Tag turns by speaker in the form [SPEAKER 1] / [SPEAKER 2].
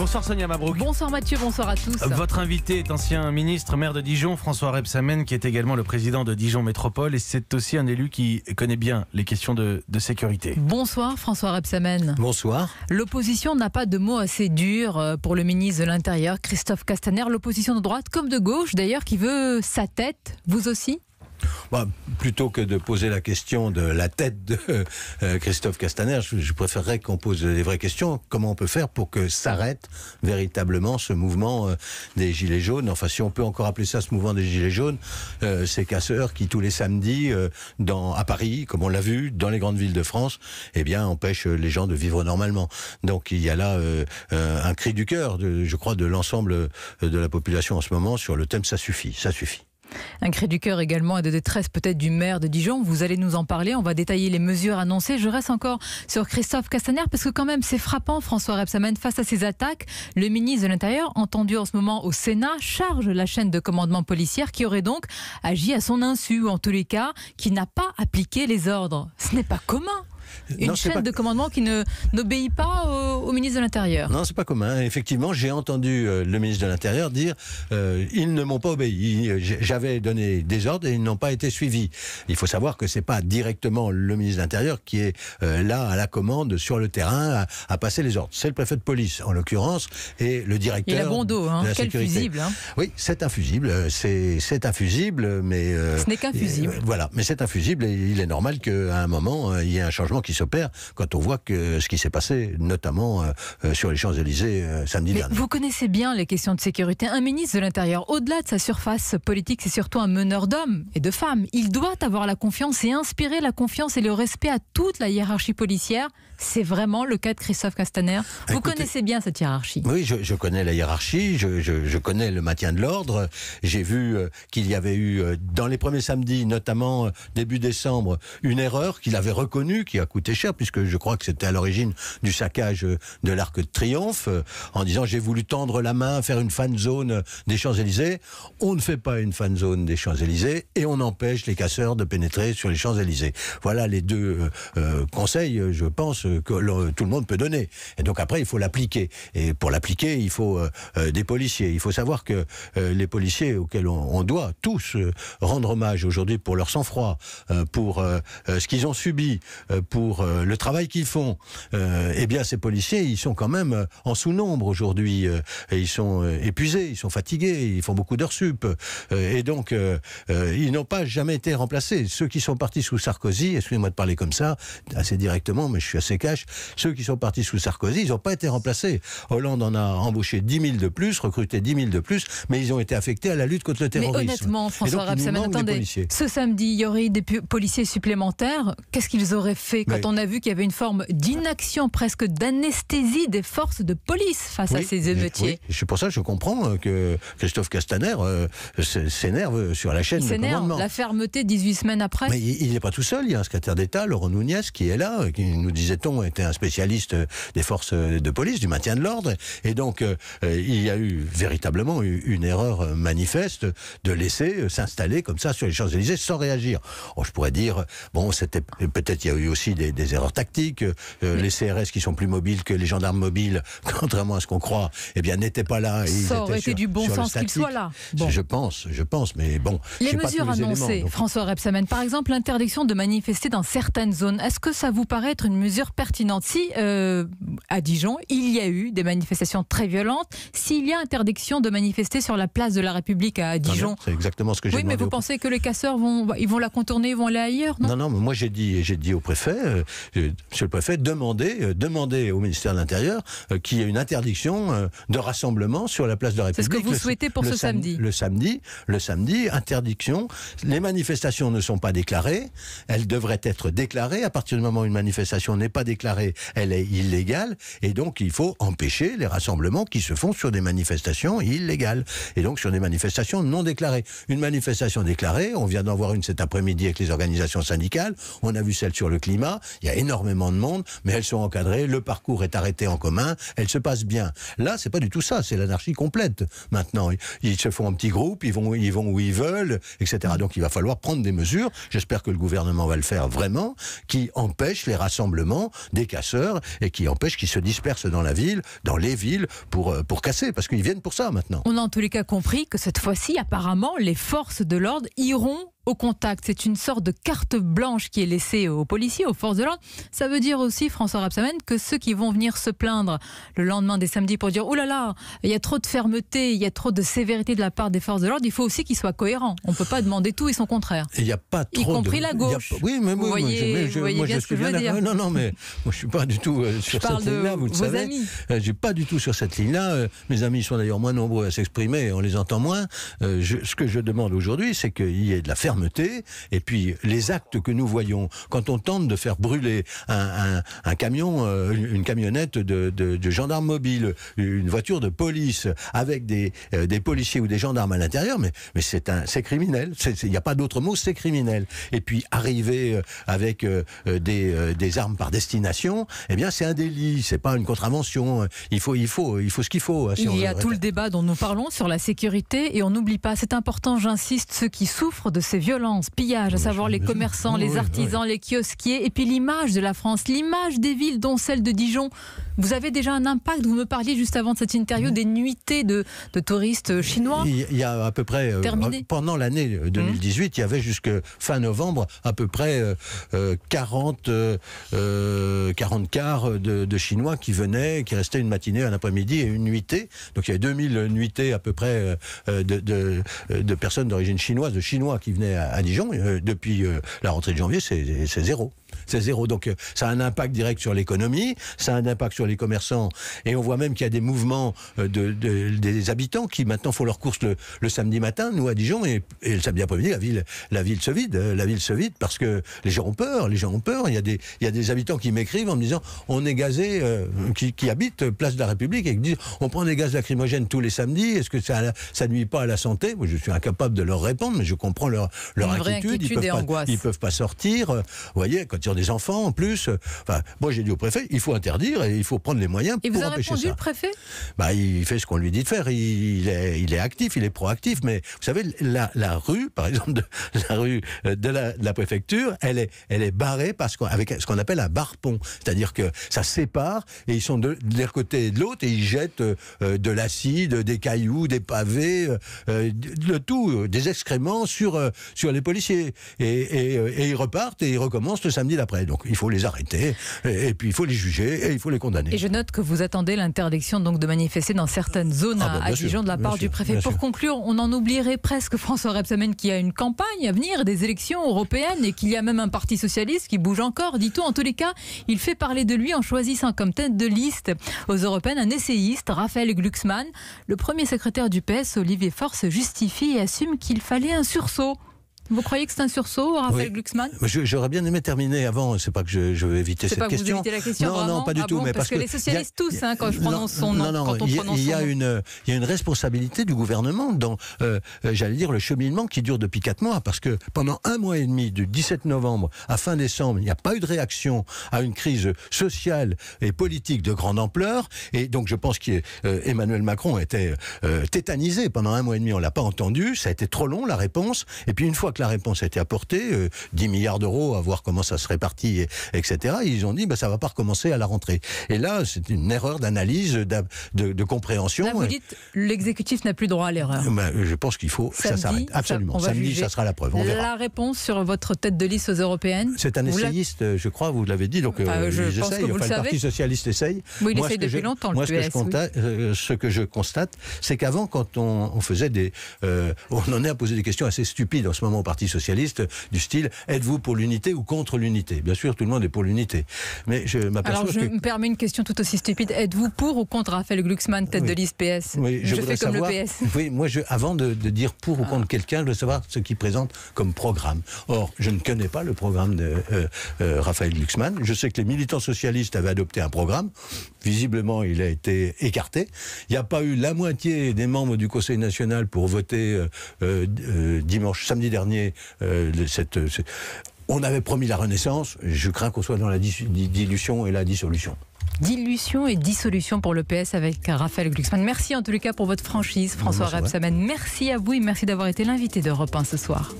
[SPEAKER 1] Bonsoir Sonia Mabrouk. Bonsoir Mathieu, bonsoir à tous. Votre
[SPEAKER 2] invité est ancien ministre, maire de Dijon, François Rebsamen, qui est également le président de Dijon Métropole et c'est aussi un élu qui connaît bien les questions de, sécurité.
[SPEAKER 1] Bonsoir François Rebsamen. Bonsoir. L'opposition n'a pas de mots assez durs euh, pour le ministre de l'Intérieur, Christophe Castaner. L'opposition de droite comme de gauche d'ailleurs qui veut sa tête, vous aussi
[SPEAKER 2] bah, plutôt que de poser la question de la tête de euh, Christophe Castaner, je, préférerais qu'on pose les vraies questions. Comment on peut faire pour que s'arrête véritablement ce mouvement euh, des Gilets jaunes Enfin, si on peut encore appeler ça ce mouvement des Gilets jaunes, euh, ces casseurs qui, tous les samedis, dans, à Paris, comme on l'a vu, dans les grandes villes de France, eh bien, empêchent les gens de vivre normalement. Donc, il y a là un cri du cœur, de, je crois, de l'ensemble de la population en ce moment sur le thème ça suffit, ça suffit.
[SPEAKER 1] Un cri du cœur également et de détresse peut-être du maire de Dijon. Vous allez nous en parler. On va détailler les mesures annoncées. Je reste encore sur Christophe Castaner parce que quand même c'est frappant. François Rebsamen face à ses attaques. Le ministre de l'Intérieur, entendu en ce moment au Sénat, charge la chaîne de commandement policière qui aurait donc agi à son insu ou en tous les cas qui n'a pas appliqué les ordres. Ce n'est pas commun. Une chaîne de commandement qui ne n'obéit pas au, ministre de l'Intérieur.
[SPEAKER 2] Non, c'est pas commun. Effectivement, j'ai entendu euh, le ministre de l'Intérieur dire euh, ils ne m'ont pas obéi. J'avais donné des ordres et ils n'ont pas été suivis. Il faut savoir que c'est pas directement le ministre de l'Intérieur qui est euh, là à la commande sur le terrain à, passer les ordres. C'est le préfet de police en l'occurrence et le directeur. Il a bon dos, hein. fusible. Hein. Oui, c'est un fusible. C'est un fusible, mais ce n'est qu'un fusible. voilà, mais c'est un fusible et il est normal qu'à un moment il y ait un changement qui s'opère quand on voit que euh, ce qui s'est passé, notamment euh, euh, sur les Champs-Élysées samedi dernier.
[SPEAKER 1] Vous connaissez bien les questions de sécurité. Un ministre de l'Intérieur, au-delà de sa surface politique, c'est surtout un meneur d'hommes et de femmes. Il doit avoir la confiance et inspirer la confiance et le respect à toute la hiérarchie policière. C'est vraiment le cas de Christophe Castaner. Vous connaissez bien cette hiérarchie.
[SPEAKER 2] Oui, je, connais la hiérarchie, je, connais le maintien de l'ordre. J'ai vu qu'il y avait eu, dans les premiers samedis, notamment début décembre, une erreur qu'il avait reconnue, qui a coûté cher, puisque je crois que c'était à l'origine du saccage euh, de l'Arc de Triomphe, euh, en disant j'ai voulu tendre la main, faire une fan zone euh, des Champs-Élysées. On ne fait pas une fan zone des Champs-Élysées et on empêche les casseurs de pénétrer sur les Champs-Élysées. Voilà les deux conseils, je pense, que tout le monde peut donner. Et donc après, il faut l'appliquer. Et pour l'appliquer, il faut des policiers. Il faut savoir que les policiers auxquels on, on doit tous rendre hommage aujourd'hui pour leur sang-froid, pour ce qu'ils ont subi, pour pour euh, le travail qu'ils font. Euh, eh bien, ces policiers, ils sont quand même euh, en sous-nombre aujourd'hui. ils sont épuisés, ils sont fatigués, ils font beaucoup d'heures sup. et donc, ils n'ont pas jamais été remplacés. Ceux qui sont partis sous Sarkozy, excusez-moi de parler comme ça, assez directement, mais je suis assez cash, ceux qui sont partis sous Sarkozy, ils n'ont pas été remplacés. Hollande en a embauché 10 000 de plus, recruté 10 000 de plus, mais ils ont été affectés à la lutte contre le terrorisme. Mais honnêtement, François Rabsaman, attendez, ce
[SPEAKER 1] samedi, il y aurait des policiers supplémentaires. Qu'est-ce qu'ils auraient fait quand on a vu qu'il y avait une forme d'inaction, presque d'anesthésie des forces de police face à ces émeutiers.
[SPEAKER 2] C'est pour ça que je comprends euh, que Christophe Castaner euh, s'énerve sur la chaîne. Il s'énerve, la
[SPEAKER 1] fermeté 18 semaines après. Mais
[SPEAKER 2] il n'est pas tout seul, il y a un secrétaire d'État, Laurent Nouniez, qui est là, euh, qui nous disait-on était un spécialiste des forces de police, du maintien de l'ordre. Et donc, il y a eu véritablement une erreur manifeste de laisser s'installer comme ça sur les Champs-Élysées sans réagir. Oh, je pourrais dire, bon, c'était peut-être il y a eu aussi des, erreurs tactiques. Euh, les CRS qui sont plus mobiles que les gendarmes mobiles, contrairement à ce qu'on croit, eh bien n'étaient pas là. ça aurait été du bon sens qu'ils soient là. Je pense, je pense, mais bon. Les mesures annoncées,
[SPEAKER 1] François Rebsamen, par exemple l'interdiction de manifester dans certaines zones, est-ce que ça vous paraît être une mesure pertinente Si euh, à Dijon, il y a eu des manifestations très violentes, s'il y a interdiction de manifester sur la place de la République à Dijon,
[SPEAKER 2] c'est exactement ce que j'ai. Oui, mais vous
[SPEAKER 1] pensez que les casseurs vont, ils vont la contourner, ils vont aller ailleurs
[SPEAKER 2] Non, non, mais moi j'ai dit, j'ai dit au préfet euh, euh, monsieur le préfet, demandez, euh, au ministère de l'Intérieur qu'il y ait une interdiction de rassemblement sur la place de la République. C'est ce que vous souhaitez pour ce samedi. Le samedi, le samedi, interdiction. Les manifestations ne sont pas déclarées. Elles devraient être déclarées. À partir du moment où une manifestation n'est pas déclarée, elle est illégale. Et donc, il faut empêcher les rassemblements qui se font sur des manifestations illégales. Et donc, sur des manifestations non déclarées. Une manifestation déclarée, on vient d'en voir une cet après-midi avec les organisations syndicales. On a vu celle sur le climat il y a énormément de monde, mais elles sont encadrées, le parcours est arrêté en commun, elles se passent bien. Là, c'est pas du tout ça, c'est l'anarchie complète. Maintenant, ils se font en petits groupes, ils vont, ils vont où ils veulent, etc. Donc il va falloir prendre des mesures, j'espère que le gouvernement va le faire vraiment, qui empêchent les rassemblements des casseurs et qui empêchent qu'ils se dispersent dans la ville, dans les villes, pour, euh, pour casser, parce qu'ils viennent pour ça maintenant.
[SPEAKER 1] On a en tous les cas compris que cette fois-ci, apparemment, les forces de l'ordre iront au contact. C'est une sorte de carte blanche qui est laissée aux policiers, aux forces de l'ordre. Ça veut dire aussi, François Rapsamen, que ceux qui vont venir se plaindre le lendemain des samedis pour dire « Oh là là, il y a trop de fermeté, il y a trop de sévérité de la part des forces de l'ordre », il faut aussi qu'ils soient cohérents. On ne peut pas demander tout et son contraire.
[SPEAKER 2] Il n'y a pas trop Y compris la gauche. Oui, mais vous voyez, je, bien ce que je veux dire. Non, non, mais moi, je suis pas du tout euh, sur cette ligne-là, vous le savez. ne euh, j'ai pas du tout sur cette ligne-là. Euh, mes amis sont d'ailleurs moins nombreux à s'exprimer, on les entend moins. ce que je demande aujourd'hui, c'est qu'il y ait de la fermeté et puis les actes que nous voyons, quand on tente de faire brûler un, camion, euh, une camionnette de, de, de, mobile, une voiture de police, avec des, euh, des policiers ou des gendarmes à l'intérieur, mais, mais c'est, un, criminel. Il n'y a pas d'autre mot, c'est criminel. Et puis arriver euh, avec des, armes par destination, eh bien c'est un délit, c'est pas une contravention. Il faut, il faut, il faut ce qu'il faut. Hein, il y a tout le
[SPEAKER 1] débat dont nous parlons sur la sécurité et on n'oublie pas, c'est important, j'insiste, ceux qui souffrent de ces violence, pillage, à savoir les commerçants, les artisans, les kiosquiers, et puis l'image de la France, l'image des villes dont celle de Dijon vous avez déjà un impact. Vous me parliez juste avant de cette interview des nuitées de, touristes chinois.
[SPEAKER 2] Il y a à peu près, euh, pendant l'année 2018, euh, mmh. il y avait jusque fin novembre à peu près 40, euh, 40 quarts de, Chinois qui venaient, qui restaient une matinée, un après-midi et une nuitée. Donc il y avait 2000 nuitées à peu près de, personnes d'origine chinoise, de Chinois qui venaient à Dijon. depuis la rentrée de janvier, c'est zéro c'est zéro. Donc euh, ça a un impact direct sur l'économie, ça a un impact sur les commerçants, et on voit même qu'il y a des mouvements euh, de, des habitants qui maintenant font leurs courses le, samedi matin, nous à Dijon, et, le samedi après-midi, la ville, la ville se vide, euh, la ville se vide parce que les gens ont peur, les gens ont peur. Il y a des, il y a des habitants qui m'écrivent en me disant on est gazé, qui, qui habitent Place de la République et qui disent on prend des gaz lacrymogènes tous les samedis, est-ce que ça, ça nuit pas à la santé Moi, je suis incapable de leur répondre, mais je comprends leur, leur inquiétude. Ils peuvent, pas, ils peuvent pas sortir. Vous voyez, quand ils ont enfants en plus. Euh, enfin, moi j'ai dit au préfet, il faut interdire et il faut prendre les moyens et pour vous avez répondu, Le préfet bah, il fait ce qu'on lui dit de faire. Il est, il est actif, il est proactif. Mais vous savez, la, rue, par exemple, de, la rue euh, de la, préfecture, elle est, elle est barrée parce avec ce qu'on appelle un barpont, c'est-à-dire que ça sépare et ils sont de, l'un côté et de l'autre et ils jettent euh, de l'acide, des cailloux, des pavés, le tout, des excréments sur sur les policiers et, ils repartent et ils recommencent le samedi la donc il faut les arrêter, et, puis il faut les juger, et il faut les condamner. Et
[SPEAKER 1] je note que vous attendez l'interdiction donc de manifester dans certaines zones ah bah, à Dijon de la part du préfet. Pour conclure, on en oublierait presque François Rebsamen qui a une campagne à venir, des élections européennes, et qu'il y a même un parti socialiste qui bouge encore, dit-on. En tous les cas, il fait parler de lui en choisissant comme tête de liste aux européennes un essayiste, Raphaël Glucksmann. Le premier secrétaire du PS, Olivier force justifie et assume qu'il fallait un sursaut. Vous croyez que c'est un sursaut, Raphaël Glucksmann
[SPEAKER 2] J'aurais bien aimé terminer avant. C'est pas que je, je vais éviter cette pas question. Vous la question. Non, vraiment. non, pas du ah tout. mais parce, que, les socialistes tous, hein, quand je prononce son nom, quand on prononce il y, a une, il y a une responsabilité du gouvernement dans, euh, euh, j'allais dire, le cheminement qui dure depuis quatre mois, parce que pendant un mois et demi, du 17 novembre à fin décembre, il n'y a pas eu de réaction à une crise sociale et politique de grande ampleur, et donc je pense qu'Emmanuel euh, Macron était tétanisé pendant un mois et demi. On l'a pas entendu, ça a été trop long la réponse, et puis une fois que la réponse a été apportée, 10 euh, milliards d'euros, à voir comment ça se répartit, et, etc., ils ont dit, bah, ça va pas recommencer à la rentrée. Et là, c'est une erreur d'analyse, de, compréhension. vous euh. dites,
[SPEAKER 1] l'exécutif n'a plus droit à l'erreur.
[SPEAKER 2] Bah, je pense qu'il faut que ça s'arrête. Absolument. Ça, Samedi, ça sera la preuve. On verra. La
[SPEAKER 1] réponse sur votre tête de liste aux européennes. C'est un
[SPEAKER 2] essayiste, je crois, vous l'avez dit. Donc, euh, bah, je pense que vous le, Parti socialiste essaye. il moi, essaye depuis longtemps. le ce, que je constate, ce que je constate, c'est qu'avant, quand on, faisait des, on en est à poser des questions assez stupides en ce moment Parti Socialiste, du style êtes-vous pour l'unité ou contre l'unité Bien sûr, tout le monde est pour l'unité. Mais je m'aperçois. Alors, je me
[SPEAKER 1] permets une question tout aussi stupide. Êtes-vous pour ou contre Raphaël Glucksmann, tête de liste PS je, fais comme le PS.
[SPEAKER 2] Oui, moi, je, avant de, dire pour ou contre ah. quelqu'un, je veux savoir ce qu'il présente comme programme. Or, je ne connais pas le programme de euh, euh, Raphaël Glucksmann. Je sais que les militants socialistes avaient adopté un programme. Visiblement, il a été écarté. Il n'y a pas eu la moitié des membres du Conseil national pour voter euh, dimanche, samedi dernier euh, euh, on avait promis la Renaissance, je crains qu'on soit dans la dilution et la dissolution.
[SPEAKER 1] Dilution et dissolution pour le PS avec Raphaël Glucksmann. Merci en tous les cas pour votre franchise, François Rapsaman. Merci à vous et merci d'avoir été l'invité d'Europe 1 ce soir.